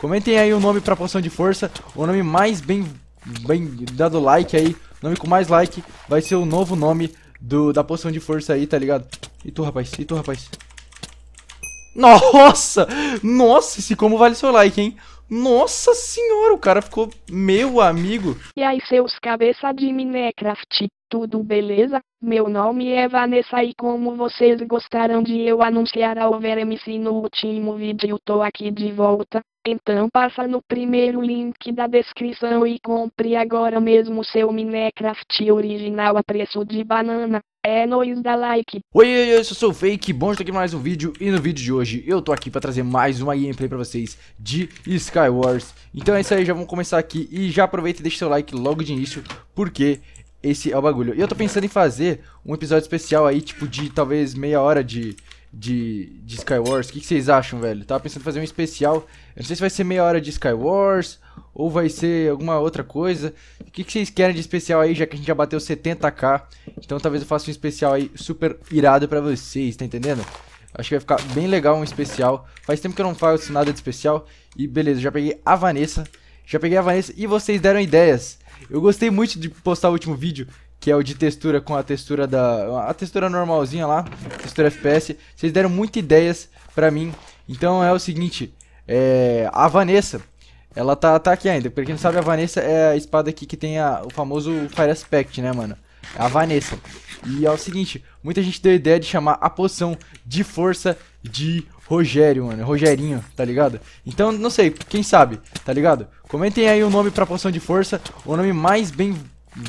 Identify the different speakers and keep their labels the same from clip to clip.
Speaker 1: Comentem aí o nome pra poção de força, o nome mais bem, bem dado like aí, o nome com mais like vai ser o novo nome do, da poção de força aí, tá ligado? E tu, rapaz? E tu, rapaz? Nossa! Nossa, esse como vale seu like, hein? Nossa senhora, o cara ficou meu amigo. E aí, seus cabeça de Minecraft, tudo beleza? Meu nome é Vanessa e como vocês gostaram de eu anunciar ao VRMC no último vídeo, tô aqui de volta então passa no primeiro link da descrição e compre agora mesmo seu Minecraft original a preço de banana. É nóis da like. Oi, oi, oi, eu sou o Fake, bom estar aqui mais um vídeo e no vídeo de hoje eu tô aqui pra trazer mais uma gameplay pra vocês de Skywars. Então é isso aí, já vamos começar aqui e já aproveita e deixa seu like logo de início, porque esse é o bagulho. E eu tô pensando em fazer um episódio especial aí, tipo de talvez meia hora de de, de Skywars. O que, que, vocês acham, velho? Tava pensando em fazer um especial. Eu não sei se vai ser meia hora de Skywars ou vai ser alguma outra coisa. O que, que vocês querem de especial aí, já que a gente já bateu 70k? Então talvez eu faça um especial aí super irado pra vocês, tá entendendo? Acho que vai ficar bem legal um especial. Faz tempo que eu não faço nada de especial. E beleza, já peguei a Vanessa. Já peguei a Vanessa e vocês deram ideias. Eu gostei muito de postar o último vídeo que é o de textura com a textura da... A textura normalzinha lá, textura FPS. Vocês deram muitas ideias pra mim. Então é o seguinte, é, a Vanessa, ela tá, tá aqui ainda. Pra quem não sabe, a Vanessa é a espada aqui que tem a, o famoso Fire Aspect, né, mano? É a Vanessa. E é o seguinte, muita gente deu a ideia de chamar a poção de força de Rogério, mano. Rogerinho, tá ligado? Então, não sei, quem sabe, tá ligado? Comentem aí o nome pra poção de força, o nome mais bem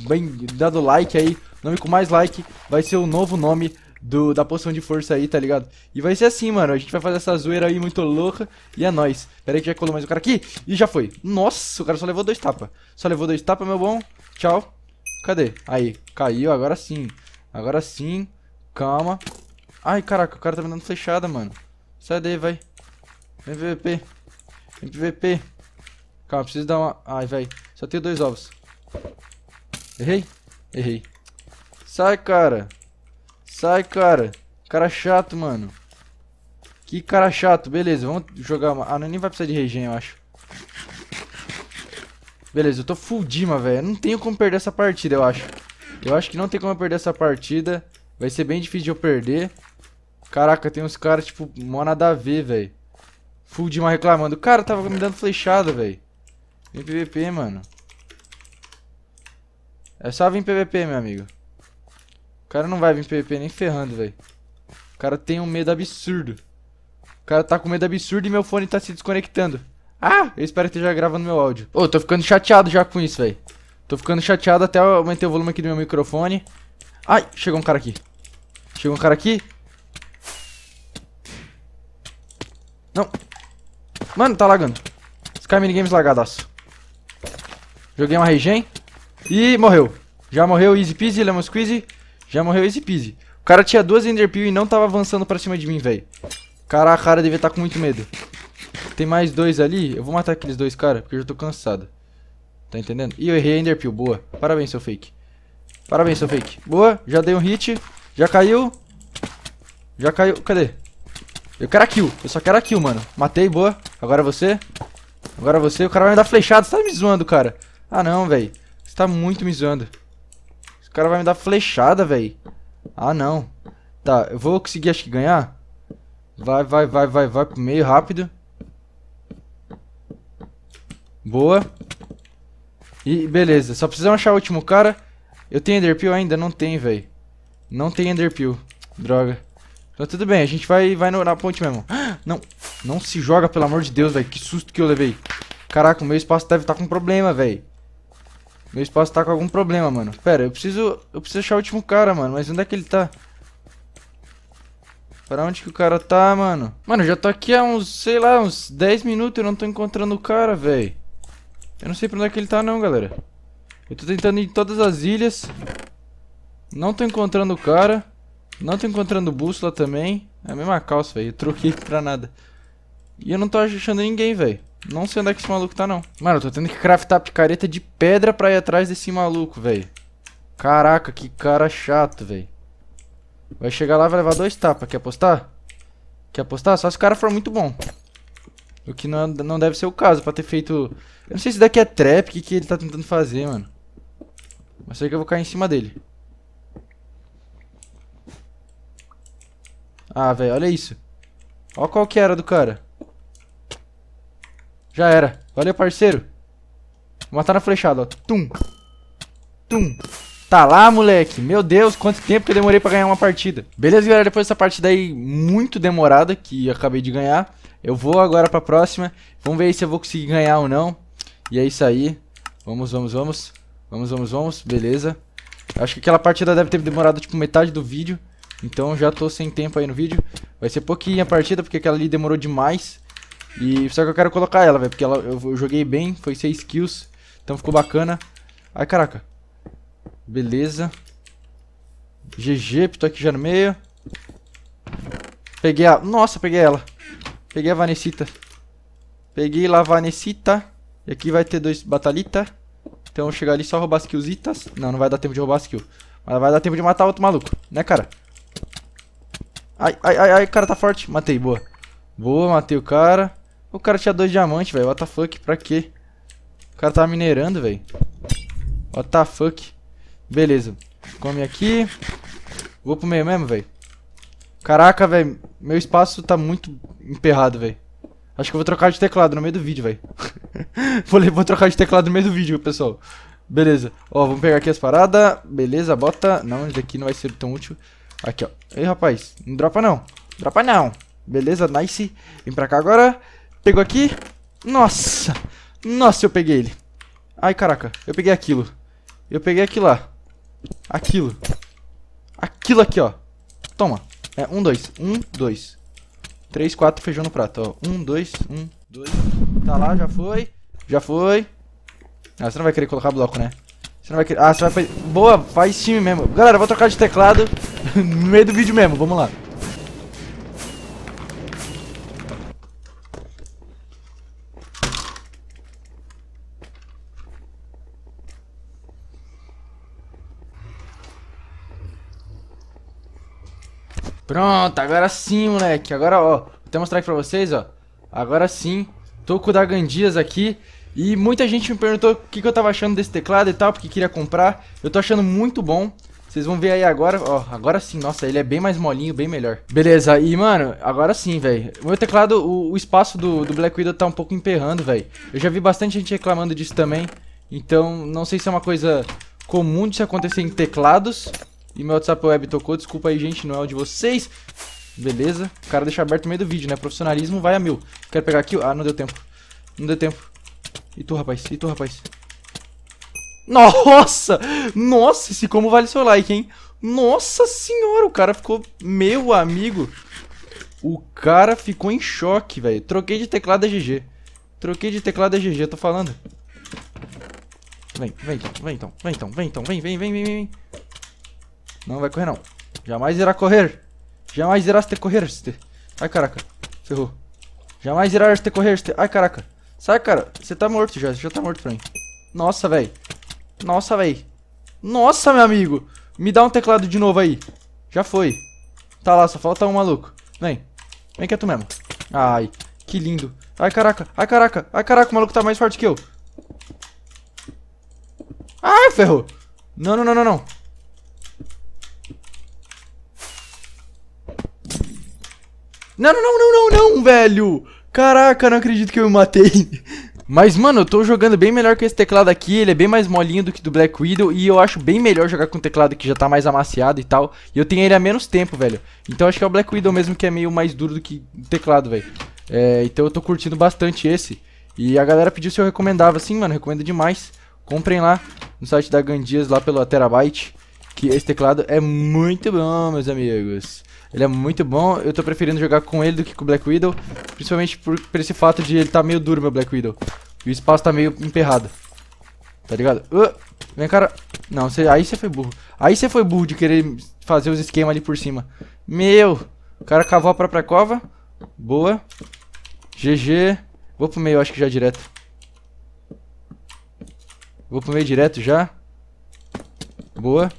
Speaker 1: bem dado like aí, nome com mais like, vai ser o novo nome do, da poção de força aí, tá ligado? E vai ser assim, mano, a gente vai fazer essa zoeira aí muito louca e é nóis. Pera aí que já colou mais o um cara aqui e já foi. Nossa, o cara só levou dois tapas. Só levou dois tapas, meu bom. Tchau. Cadê? Aí, caiu, agora sim. Agora sim. Calma. Ai, caraca, o cara tá me dando flechada, mano. Sai daí, vai. Vem PVP. Vem PVP. Calma, preciso dar uma... Ai, velho. Só tenho dois ovos. Errei. Errei. Sai, cara. Sai, cara. Cara chato, mano. Que cara chato. Beleza, vamos jogar... Ah, Ah, nem vai precisar de regen, eu acho. Beleza, eu tô full Dima, velho. Não tenho como perder essa partida, eu acho. Eu acho que não tem como eu perder essa partida. Vai ser bem difícil de eu perder. Caraca, tem uns caras, tipo, mó nada a ver, velho. Full Dima reclamando. Cara, tava me dando flechada, velho. Vem PVP, mano. É só vir PVP, meu amigo. O cara não vai vir PVP nem ferrando, velho. O cara tem um medo absurdo. O cara tá com medo absurdo e meu fone tá se desconectando. Ah, eu espero que esteja gravando meu áudio. Ô, oh, tô ficando chateado já com isso, velho. Tô ficando chateado até eu aumentei o volume aqui do meu microfone. Ai, chegou um cara aqui. Chegou um cara aqui. Não. Mano, tá lagando. Sky Minigames lagadaço. Joguei uma regen. E morreu. Já morreu easy peasy, lemon squeezy. Já morreu easy peasy. O cara tinha duas enderpeel e não tava avançando pra cima de mim, velho. Caraca, cara devia estar tá com muito medo. Tem mais dois ali. Eu vou matar aqueles dois, cara, porque eu já tô cansado. Tá entendendo? Ih, eu errei a enderpeel. Boa. Parabéns, seu fake. Parabéns, seu fake. Boa. Já dei um hit. Já caiu. Já caiu. Cadê? Eu quero a kill. Eu só quero a kill, mano. Matei, boa. Agora é você. Agora é você. O cara vai me dar flechado. Você tá me zoando, cara. Ah, não, velho tá muito me zoando. Esse cara vai me dar flechada, velho. Ah, não. Tá, eu vou conseguir, acho que, ganhar. Vai, vai, vai, vai, vai pro meio, rápido. Boa. E beleza, só precisamos achar o último cara. Eu tenho Enderpeel ainda? Não tem, velho. Não tem Enderpeel. Droga. Então tudo bem, a gente vai, vai no, na ponte mesmo. Ah, não, não se joga, pelo amor de Deus, velho. Que susto que eu levei. Caraca, o meu espaço deve estar tá com problema, velho. Meu espaço tá com algum problema, mano. Pera, eu preciso. Eu preciso achar o último cara, mano. Mas onde é que ele tá? Pra onde que o cara tá, mano? Mano, eu já tô aqui há uns, sei lá, uns 10 minutos e não tô encontrando o cara, velho. Eu não sei pra onde é que ele tá não, galera. Eu tô tentando ir em todas as ilhas. Não tô encontrando o cara. Não tô encontrando bússola também. É a mesma calça, velho. Eu troquei pra nada. E eu não tô achando ninguém, velho. Não sei onde é que esse maluco tá, não. Mano, eu tô tendo que craftar picareta de pedra pra ir atrás desse maluco, velho. Caraca, que cara chato, velho. Vai chegar lá e vai levar dois tapas. Quer apostar? Quer apostar? Só se o cara for muito bom. O que não, é, não deve ser o caso pra ter feito... Eu não sei se daqui é trap, o que, que ele tá tentando fazer, mano. Mas sei que eu vou cair em cima dele. Ah, velho, olha isso. Olha qual que era do cara. Já era. Valeu, parceiro. Vou matar na flechada, ó. Tum. Tum. Tá lá, moleque. Meu Deus, quanto tempo que eu demorei pra ganhar uma partida. Beleza, galera. Depois dessa partida aí muito demorada que acabei de ganhar, eu vou agora pra próxima. Vamos ver aí se eu vou conseguir ganhar ou não. E é isso aí. Vamos, vamos, vamos. Vamos, vamos, vamos. Beleza. Acho que aquela partida deve ter demorado tipo metade do vídeo. Então já tô sem tempo aí no vídeo. Vai ser pouquinha a partida, porque aquela ali demorou demais. E só que eu quero colocar ela, velho, porque ela, eu, joguei bem, foi 6 kills, então ficou bacana. Ai, caraca. Beleza. GG, tô aqui já no meio. Peguei a... Nossa, peguei ela. Peguei a Vanessita. Peguei lá a Vanessita. E aqui vai ter dois batalhitas Então eu vou chegar ali só roubar as killzitas. Não, não vai dar tempo de roubar as kills. Mas vai dar tempo de matar outro maluco, né, cara? Ai, ai, ai, ai, o cara tá forte. Matei, boa. Boa, matei o cara. O cara tinha dois diamantes, velho. WTF, Pra quê? O cara tava minerando, velho. WTF. Beleza. Come aqui. Vou pro meio mesmo, velho. Caraca, velho. Meu espaço tá muito emperrado, velho. Acho que eu vou trocar de teclado no meio do vídeo, velho. Falei, vou trocar de teclado no meio do vídeo, pessoal. Beleza. Ó, vamos pegar aqui as paradas. Beleza, bota. Não, esse daqui não vai ser tão útil. Aqui, ó. Ei, rapaz. Não dropa, não. Dropa, não. Beleza, nice. Vem pra cá agora. Pegou aqui. Nossa. Nossa, eu peguei ele. Ai, caraca. Eu peguei aquilo. Eu peguei aquilo lá. Aquilo. Aquilo aqui, ó. Toma. É, um, dois. Um, dois. Três, quatro, feijão no prato, ó. Um, dois, um, dois. Tá lá, já foi. Já foi. Ah, você não vai querer colocar bloco, né? Você não vai querer... Ah, você vai fazer... Boa, faz time mesmo. Galera, vou trocar de teclado no meio do vídeo mesmo. Vamos lá. Pronto, agora sim, moleque. Agora, ó, vou até mostrar aqui pra vocês, ó. Agora sim, tô com o da Gandias aqui. E muita gente me perguntou o que, que eu tava achando desse teclado e tal, porque queria comprar. Eu tô achando muito bom. Vocês vão ver aí agora, ó, agora sim, nossa, ele é bem mais molinho, bem melhor. Beleza, e mano, agora sim, velho. Meu teclado, o, o espaço do, do Black Widow tá um pouco emperrando, velho. Eu já vi bastante gente reclamando disso também. Então, não sei se é uma coisa comum de se acontecer em teclados, e meu WhatsApp web tocou, desculpa aí, gente, não é o de vocês. Beleza. O cara deixa aberto no meio do vídeo, né? Profissionalismo vai a mil. Quero pegar aqui. Ah, não deu tempo. Não deu tempo. E tu, rapaz? E tu, rapaz? Nossa! Nossa, esse como vale seu like, hein? Nossa senhora, o cara ficou... Meu amigo. O cara ficou em choque, velho. Troquei de teclado GG. Troquei de teclado GG, tô falando. Vem, vem, vem então, vem então, vem então, vem, vem, vem, vem, vem. Não vai correr, não. Jamais irá correr. Jamais irá ter correr. Ai, caraca. Ferrou. Jamais irá ter correr. Ai, caraca. Sai, cara. Você tá morto já. Você já tá morto pra mim. Nossa, velho. Nossa, velho. Nossa, meu amigo. Me dá um teclado de novo aí. Já foi. Tá lá, só falta um maluco. Vem. Vem que tu mesmo. Ai, que lindo. Ai, caraca. Ai, caraca. Ai, caraca. O maluco tá mais forte que eu. Ai, ferrou. Não, não, não, não, não. Não, não, não, não, não, não, velho. Caraca, não acredito que eu me matei. Mas, mano, eu tô jogando bem melhor com esse teclado aqui, ele é bem mais molinho do que do Black Widow, e eu acho bem melhor jogar com um teclado que já tá mais amaciado e tal, e eu tenho ele há menos tempo, velho. Então acho que é o Black Widow mesmo que é meio mais duro do que o teclado, velho. É, então eu tô curtindo bastante esse, e a galera pediu se eu recomendava, sim, mano, recomendo demais. Comprem lá no site da Gandias, lá pelo Terabyte que esse teclado é muito bom, meus amigos. Ele é muito bom, eu tô preferindo jogar com ele do que com o Black Widow, principalmente por, por esse fato de ele tá meio duro, meu Black Widow. E o espaço tá meio emperrado. Tá ligado? Uh, vem, cara. Não, cê, aí você foi burro. Aí você foi burro de querer fazer os esquemas ali por cima. Meu! O cara cavou a própria cova. Boa. GG. Vou pro meio, acho que já direto. Vou pro meio direto já. Boa.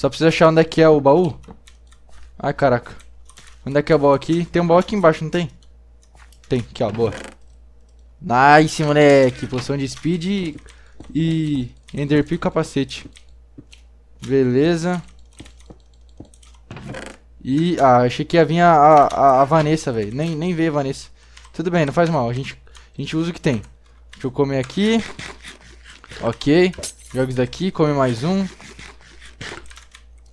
Speaker 1: Só preciso achar onde é que é o baú. Ai, caraca. Onde é que é o baú aqui? Tem um baú aqui embaixo, não tem? Tem, aqui, ó, boa. Nice, moleque. Poção de speed e enderpearl capacete. Beleza. E, ah, achei que ia vir a, a, a Vanessa, velho. Nem, nem veio a Vanessa. Tudo bem, não faz mal. A gente, a gente usa o que tem. Deixa eu comer aqui. Ok. Joga isso daqui, come mais um.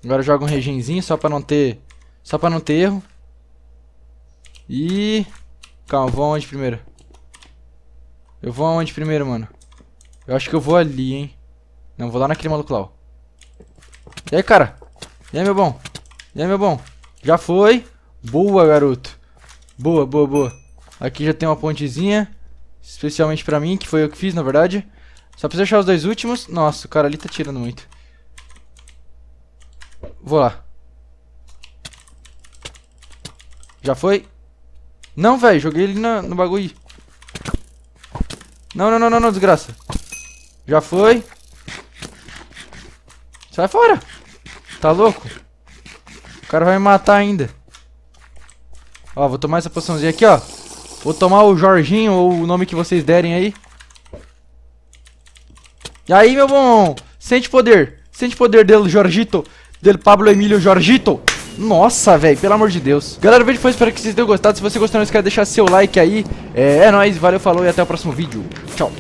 Speaker 1: Agora joga um regenzinho só pra não ter... Só pra não ter erro. E... Calma, vou aonde primeiro? Eu vou aonde primeiro, mano? Eu acho que eu vou ali, hein? Não, vou lá naquele maluco lá, ó. E aí, cara? E aí, meu bom? E aí, meu bom? Já foi? Boa, garoto. Boa, boa, boa. Aqui já tem uma pontezinha. Especialmente pra mim, que foi eu que fiz, na verdade. Só preciso achar os dois últimos. Nossa, o cara ali tá tirando muito. Vou lá. Já foi? Não, velho. Joguei ele no bagulho. Não, não, não, não, não, desgraça. Já foi. Sai fora. Tá louco? O cara vai me matar ainda. Ó, vou tomar essa poçãozinha aqui, ó. Vou tomar o Jorginho ou o nome que vocês derem aí. E aí, meu bom? Sente poder. Sente poder dele, Jorgito del Pablo Emílio Jorgito. Nossa, velho, pelo amor de Deus. Galera, o vídeo foi, espero que vocês tenham gostado. Se você gostou, não esquece de deixar seu like aí. É, é nóis, valeu, falou e até o próximo vídeo. Tchau.